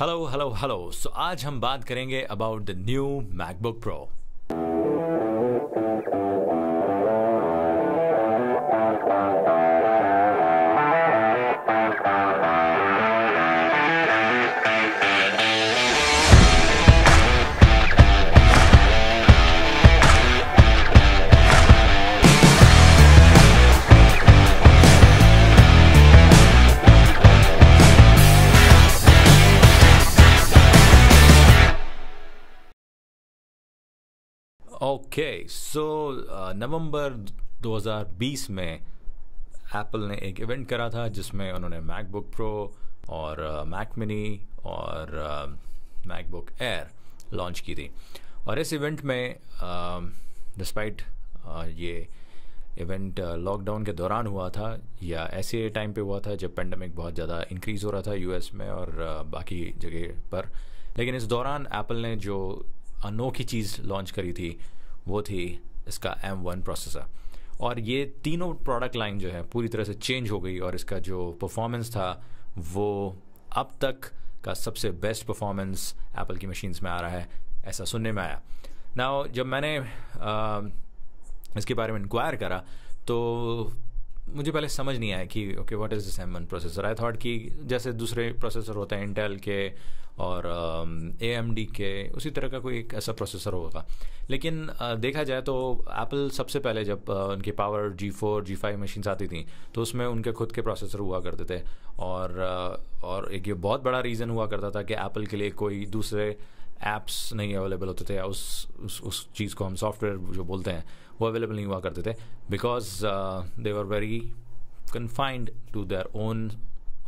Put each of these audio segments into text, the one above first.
Hello hello hello सो आज हम बात करेंगे about the new MacBook Pro okay so November 2020 में एप्पल ने एक इवेंट करा था जिसमें उन्होंने मैकबुक प्रो और मैक uh, मिनी और मैकबुक एयर लॉन्च की थी और इस इवेंट में डिस्पाइट um, uh, ये इवेंट लॉकडाउन uh, के दौरान हुआ था या ऐसे टाइम पे हुआ था जब पेंडेमिक बहुत ज़्यादा इंक्रीज़ हो रहा था यूएस में और बाकी जगह पर लेकिन इस दौरान एप्पल ने जो अनोखी चीज़ लॉन्च करी थी वो थी इसका एम वन प्रोसेसर और ये तीनों प्रोडक्ट लाइन जो है पूरी तरह से चेंज हो गई और इसका जो परफॉर्मेंस था वो अब तक का सबसे बेस्ट परफॉर्मेंस एप्पल की मशीन्स में आ रहा है ऐसा सुनने में आया ना जब मैंने आ, इसके बारे में इंक्वायर करा तो मुझे पहले समझ नहीं आया कि okay what is this M one processor I thought कि जैसे दूसरे प्रोसेसर होते हैं इंटेल के और ए एम डी के उसी तरह का कोई एक ऐसा प्रोसेसर होगा लेकिन देखा जाए तो एप्पल सबसे पहले जब उनके power G four G five machines आती थी तो उसमें उनके खुद के प्रोसेसर हुआ करते थे और और एक ये बहुत बड़ा रीज़न हुआ करता था कि एप्पल के लिए कोई दूसरे ऐप्स नहीं अवेलेबल होते थे उस उस, उस चीज़ को हम सॉफ्टवेयर जो बोलते हैं वो अवेलेबल नहीं हुआ करते थे because they were very confined to their own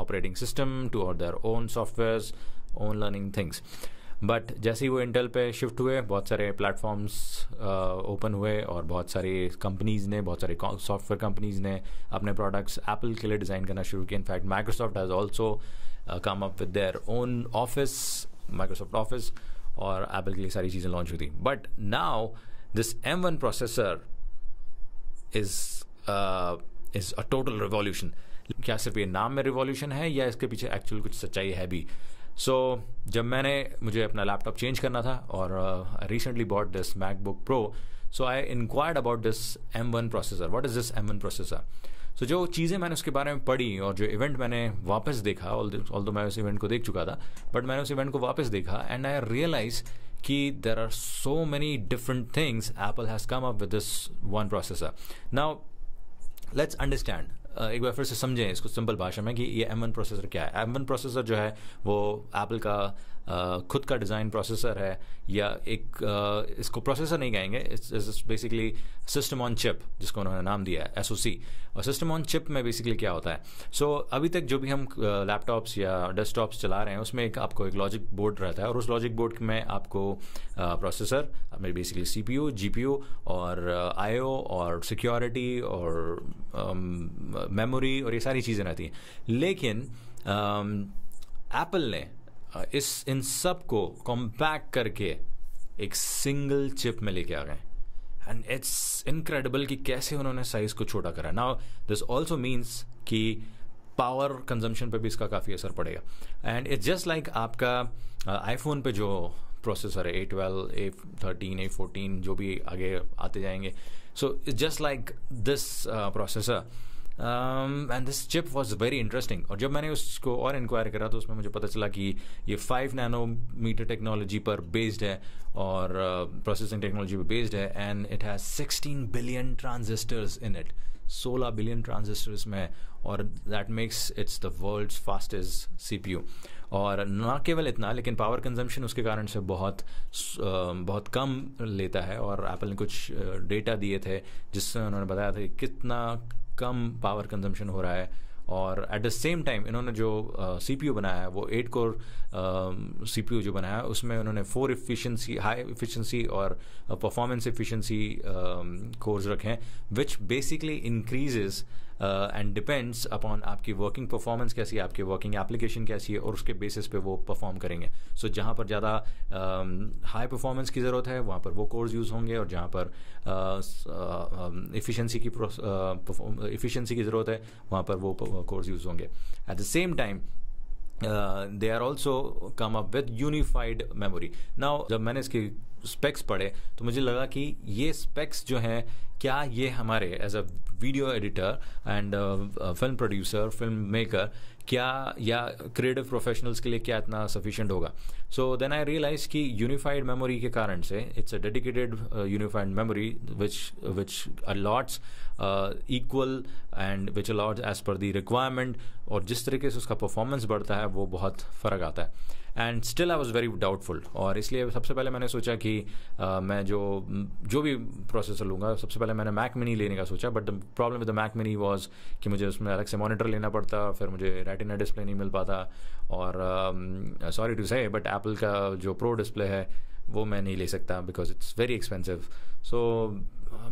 operating system to और their own software own learning things but जैसे ही वो इंटेल पे शिफ्ट हुए बहुत सारे प्लेटफॉर्म्स ओपन uh, हुए और बहुत सारी कंपनीज़ ने बहुत सारे सॉफ्टवेयर कंपनीज़ ने अपने प्रोडक्ट्स एप्पल के लिए डिज़ाइन करना शुरू किया in fact Microsoft has also come up with their own office Microsoft office और एप्पल के लिए सारी चीज़ें लॉन्च हुई थी but now this M one processor is is a total revolution क्या सिर्फ ये नाम में रिवॉल्यूशन है या इसके पीछे एक्चुअल कुछ सच्चाई है भी सो so, जब मैंने मुझे अपना लैपटॉप चेंज करना था और recently bought this MacBook Pro so I inquired about this M one processor what is this M one processor so जो चीज़ें मैंने उसके बारे में पढ़ी और जो इवेंट मैंने वापस देखा ऑल दो मैं उस इवेंट को देख चुका था बट मैंने उस इवेंट को वापस देखा एंड आई रियलाइज कि there are so many different things Apple has come up with this one processor now let's understand एक बार फिर से समझें इसको सिंपल भाषा में कि ये एम वन प्रोसेसर क्या है एम वन प्रोसेसर जो है वो एप्पल का खुद का डिज़ाइन प्रोसेसर है या एक इसको प्रोसेसर नहीं कहेंगे बेसिकली सिस्टम ऑन चिप जिसको उन्होंने नाम दिया है एस और सिस्टम ऑन चिप में बेसिकली क्या होता है सो so, अभी तक जो भी हम लैपटॉप्स या डेस्कटॉप्स चला रहे हैं उसमें एक आपको एक लॉजिक बोर्ड रहता है और उस लॉजिक बोर्ड में आपको प्रोसेसर में basically C P U G P U और आई uh, और सिक्योरिटी और मेमोरी और ये सारी चीज़ें रहती हैं लेकिन एप्पल ने इस इन सब को कॉम्पैक्ट करके एक सिंगल चिप में लेके आ गए एंड इट्स इनक्रेडिबल कि कैसे उन्होंने साइज को छोटा करा नाउ दिस ऑल्सो मीन्स कि पावर कंजम्पशन पे भी इसका काफ़ी असर पड़ेगा एंड इट्स जस्ट लाइक आपका आईफोन पे जो प्रोसेसर है A twelve A thirteen A fourteen जो भी आगे आते जाएंगे so it's just like this processor and this chip was very interesting और जब मैंने उसको और इंक्वायर करा तो उसमें मुझे पता चला कि ये फाइव नैनो मीटर टेक्नोलॉजी पर बेस्ड है और प्रोसेसिंग टेक्नोलॉजी पर बेस्ड है and it has sixteen billion transistors in it सोलह बिलियन ट्रांजिस्टर्स में और that makes it's the C fastest U और ना केवल इतना लेकिन पावर कंजम्पशन उसके कारण से बहुत um, बहुत कम लेता है और एप्पल ने कुछ डेटा uh, दिए थे जिससे उन्होंने बताया था कि कितना कम पावर कंजम्पशन हो रहा है और एट द सेम टाइम इन्होंने जो सी पी यू बनाया है वो eight core C P U जो बनाया है उसमें उन्होंने फोर इफिशिएंसी हाई इफिशिएंसी और परफॉर्मेंस इफिशिएंसी कोर्स रखे हैं which basically increases and depends upon आपकी वर्किंग परफॉर्मेंस कैसी है आपकी वर्किंग एप्लीकेशन कैसी है और उसके बेसिस पे वो परफॉर्म करेंगे सो so, जहाँ पर ज़्यादा हाई um, परफॉर्मेंस की ज़रूरत है वहाँ पर वो कोर्स यूज़ होंगे और जहाँ पर इफ़िशेंसी uh, uh, um, की इफ़िशेंसी uh, की ज़रूरत है वहाँ पर वो कोर्स यूज़ होंगे at the same time Uh, they are also come up with unified memory. Now, जब मैंने इसकी स्पेक्स पढ़े तो मुझे लगा कि ये स्पेक्स जो हैं क्या ये हमारे as a video editor and film producer film maker क्या या क्रिएटिव प्रोफेशनल्स के लिए क्या इतना सफिशेंट होगा सो देन आई रियलाइज कि यूनिफाइड मेमोरी के कारण से it's a dedicated unified memory which which allots equal and which allots as per the requirement और जिस तरीके से उसका परफॉर्मेंस बढ़ता है वो बहुत फ़र्क आता है and still I was very doubtful और इसलिए सबसे पहले मैंने सोचा कि uh, मैं जो जो भी प्रोसेसर लूँगा सबसे पहले मैंने मैक मिनी लेने का सोचा but the problem with the Mac mini was कि मुझे उसमें अलग से मॉनिटर लेना पड़ता फिर मुझे रेड रेटिना डिस्प्ले नहीं मिल पाता और sorry to say but Apple का जो प्रो डिस्प्ले है वो मैं नहीं ले सकता because it's very expensive so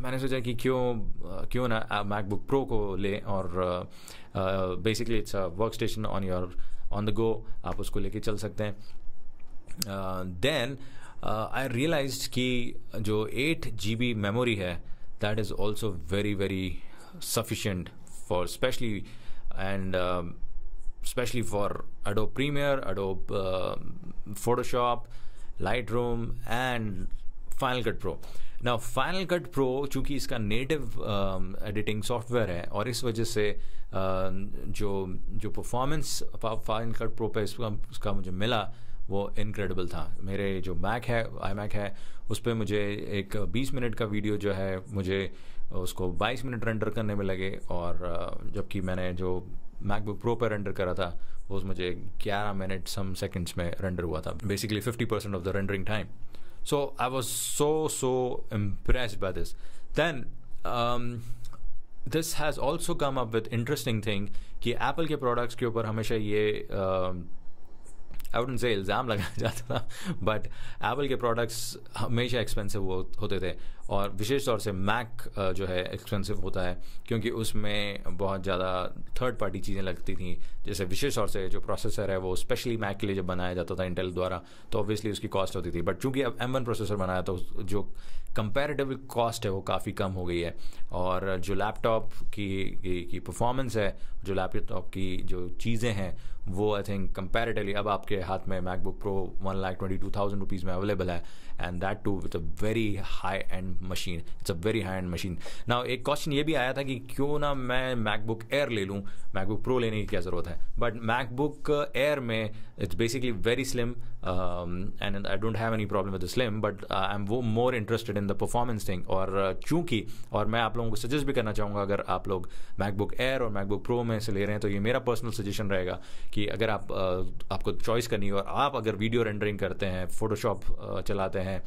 मैंने सोचा कि क्यों क्यों ना मैकबुक uh, प्रो को ले और basically it's a work station on your on the go आप उसको लेके चल सकते हैं देन आई रियलाइज कि जो एट जी बी मेमोरी है that is also very very sufficient for specially and especially for Adobe Premiere, Adobe uh, Photoshop, Lightroom, and Final Cut Pro ना फाइनल कट प्रो चूँकि इसका native editing software है और इस वजह से um, जो जो परफॉर्मेंस फाइनल कट प्रो पे इसका उसका मुझे मिला वो इनक्रेडिबल था मेरे जो मैक है आई मैक है उस पर मुझे एक 20 मिनट का वीडियो जो है मुझे उसको 22 मिनट रेंडर करने में लगे और uh, जबकि मैंने जो मैकबुक प्रो पर रेंडर करा था वो मुझे ग्यारह मिनट सम सेकेंड्स में रेंडर हुआ था basically fifty percent of the rendering time so I was so so impress by this then this has also come up with interesting thing कि एप्पल के प्रोडक्ट्स के ऊपर हमेशा ये आई वुडन से इल्ज़ाम लगाया जाता था बट एप्पल के प्रोडक्ट्स हमेशा एक्सपेंसिव होते थे और विशेष तौर से मैक जो है एक्सपेंसिव होता है क्योंकि उसमें बहुत ज़्यादा थर्ड पार्टी चीज़ें लगती थी जैसे विशेष तौर से जो प्रोसेसर है वो स्पेशली मैक के लिए जब बनाया जाता था इंटेल द्वारा तो ऑब्वियसली उसकी कॉस्ट होती थी बट चूंकि अब एम प्रोसेसर बनाया तो जो कंपेरेटिव कॉस्ट है वो काफ़ी कम हो गई है और जो लैपटॉप की की परफॉर्मेंस है जो लैपटॉप की जो चीज़ें हैं वो आई थिंक कंपेरेटिवली अब आपके हाथ में MacBook Pro one lakh twenty two thousand rupees में अवेलेबल है and that too with a very high end machine it's a very high end machine ना एक क्वेश्चन ये भी आया था कि क्यों ना मैं मैकबुक एयर ले लूँ मैकबुक प्रो लेने की क्या ज़रूरत है बट मैकबुक एयर में it's basically very slim and I don't have any problem with slim but I am वो more interested in the performance thing और uh, चूंकि और मैं आप लोगों को सजेस्ट भी करना चाहूँगा अगर आप लोग मैकबुक एयर और मैकबुक प्रो में से ले रहे हैं तो ये मेरा पर्सनल सजेशन रहेगा कि अगर आप uh, आपको चॉइस करनी हो और आप अगर वीडियो रेंडरिंग करते हैं फोटोशॉप uh, चलाते हैं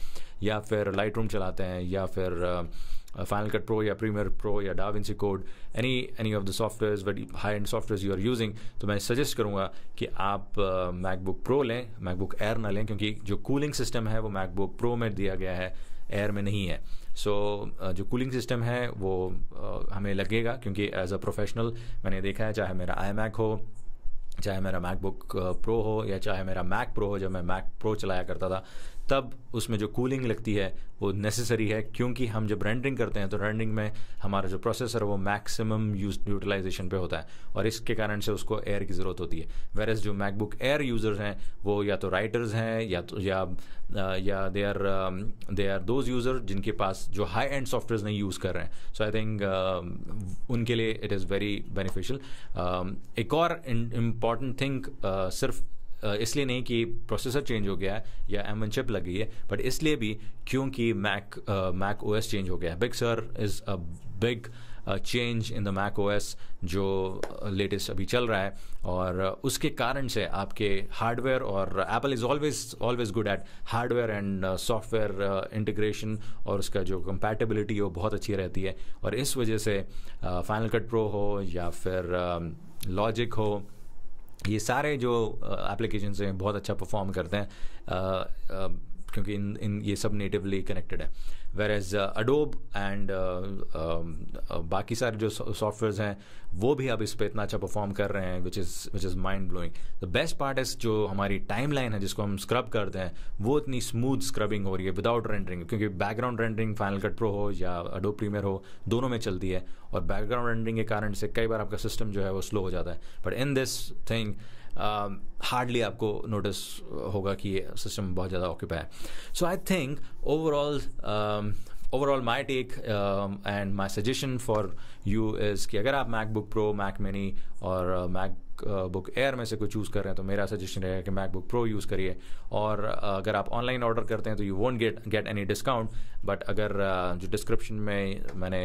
या फिर लाइट रूम चलाते हैं या फिर फाइनल कट प्रो या प्रीमियर प्रो या डाविंसी कोड any any of the software very high end software you are using तो मैं सजेस्ट करूँगा कि आप मैकबुक uh, प्रो लें मैकबुक एयर ना लें क्योंकि जो कूलिंग सिस्टम है वो मैकबुक प्रो में दिया गया है एयर में नहीं है सो so, uh, जो कूलिंग सिस्टम है वो uh, हमें लगेगा क्योंकि एज अ प्रोफेशनल मैंने देखा है चाहे मेरा आई मैक हो चाहे मेरा मैकबुक प्रो uh, हो या चाहे मेरा मैक प्रो हो जब मैं मैक प्रो चलाया करता था तब उसमें जो कूलिंग लगती है वो नेसेसरी है क्योंकि हम जब रेंडरिंग करते हैं तो रेंडरिंग में हमारा जो प्रोसेसर है वो मैक्सिमम यूज यूटिलाइजेशन पे होता है और इसके कारण से उसको एयर की ज़रूरत होती है वेरस जो मैकबुक एयर यूज़र्स हैं वो या तो राइटर्स हैं या तो या या they are they are those user जिनके पास जो हाई एंड सॉफ्टवेयर नहीं यूज़ कर रहे हैं सो आई थिंक उनके लिए इट इज़ वेरी बेनिफिशियल एक और इम्पॉर्टेंट थिंक सिर्फ इसलिए नहीं कि प्रोसेसर चेंज हो गया है या एम चिप चिप गई है बट इसलिए भी क्योंकि Mac Mac O S change हो गया है Big Sur is a big change in the Mac O S जो लेटेस्ट अभी चल रहा है और उसके कारण से आपके हार्डवेयर और Apple is always always good at hardware and software integration और उसका जो कंपैटिबिलिटी है वो बहुत अच्छी रहती है और इस वजह से फाइनल कट प्रो हो या फिर लॉजिक uh, हो ये सारे जो एप्लीकेशन हैं बहुत अच्छा परफॉर्म करते हैं क्योंकि इन इन ये सब नेटिवली कनेक्टेड है वेर एज अडोब एंड बाकी सारे जो सॉफ्टवेयर हैं वो भी अब इस पर इतना अच्छा परफॉर्म कर रहे हैं which is which is mind blowing the best part is जो हमारी टाइम लाइन है जिसको हम स्क्रब करते हैं वो इतनी स्मूथ स्क्रबिंग हो रही है विदाउट रेंडरिंग क्योंकि background rendering Final Cut Pro हो या अडोब प्रीमियर हो दोनों में चलती है और बैकग्राउंड रेंडरिंग के कारण से कई बार आपका सिस्टम जो है वो स्लो हो जाता है but in this thing hardly um, आपको नोटिस होगा कि ये सिस्टम बहुत ज़्यादा ऑक्यूपाई है so I think overall overall my take and my suggestion for you is कि अगर आप मैकबुक प्रो मैक मिनी और मैक बुक एयर में से कोई चूज़ कर रहे हैं तो मेरा सजेशन रहेगा कि मैकबुक प्रो यूज़ करिए और uh, अगर आप ऑनलाइन ऑर्डर करते हैं तो you won't get get any discount but अगर uh, जो डिस्क्रिप्शन में मैंने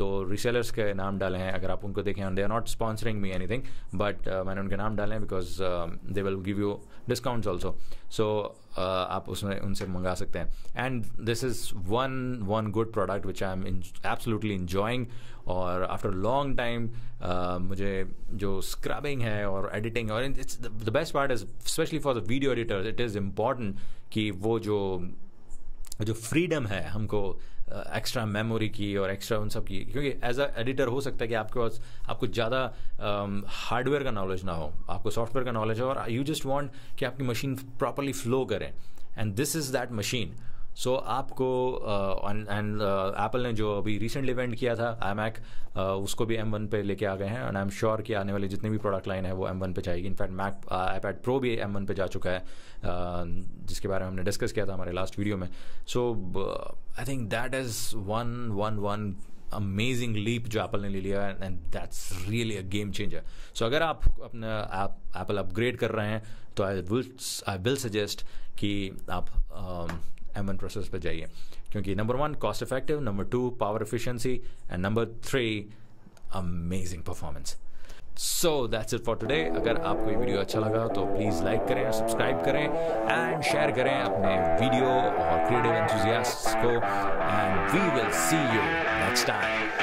दो रिसेलर्स के नाम डाले हैं अगर आप उनको देखें they are not sponsoring me anything but मैंने उनके नाम डाले हैं because they will give you discounts also so आप उसमें उनसे मंगा सकते हैं and this is one one good product which I am absolutely enjoying और आफ्टर लॉन्ग टाइम मुझे जो स्क्रबिंग है और एडिटिंग और it's the best part is specially for the video editors it is important कि वो जो जो फ्रीडम है हमको एक्स्ट्रा uh, मेमोरी की और एक्स्ट्रा उन सब की क्योंकि एज अ एडिटर हो सकता है कि आपके पास आपको ज़्यादा हार्डवेयर um, का नॉलेज ना हो आपको सॉफ्टवेयर का नॉलेज हो और यू जस्ट वांट कि आपकी मशीन प्रॉपरली फ्लो करें and this is that machine so so, आपको एंड uh, एप्पल uh, ने जो अभी रिसेंटली इवेंट किया था आई मैक uh, उसको भी एम वन पे लेके आ गए हैं एंड आई एम श्योर कि आने वाले जितने भी प्रोडक्ट लाइन है वो एम वन पे जाएगी in fact Mac iPad Pro भी एम वन पे जा चुका है uh, जिसके बारे में हमने डिस्कस किया था हमारे लास्ट वीडियो में so I think that is one one one amazing leap जो एप्पल ने ले लिया है and that's really a game changer so अगर आप अपना ऐप एप्पल अपग्रेड कर रहे हैं तो I will I will suggest कि आप uh, एम एन प्रोसेस पर जाइए क्योंकि number one cost effective number two power efficiency and number three amazing performance so that's it for today अगर आपको ये वीडियो अच्छा लगा तो प्लीज़ लाइक करें सब्सक्राइब करें एंड शेयर करें अपने वीडियो और क्रिएटिव एंथुजियास्ट को and we will see you next time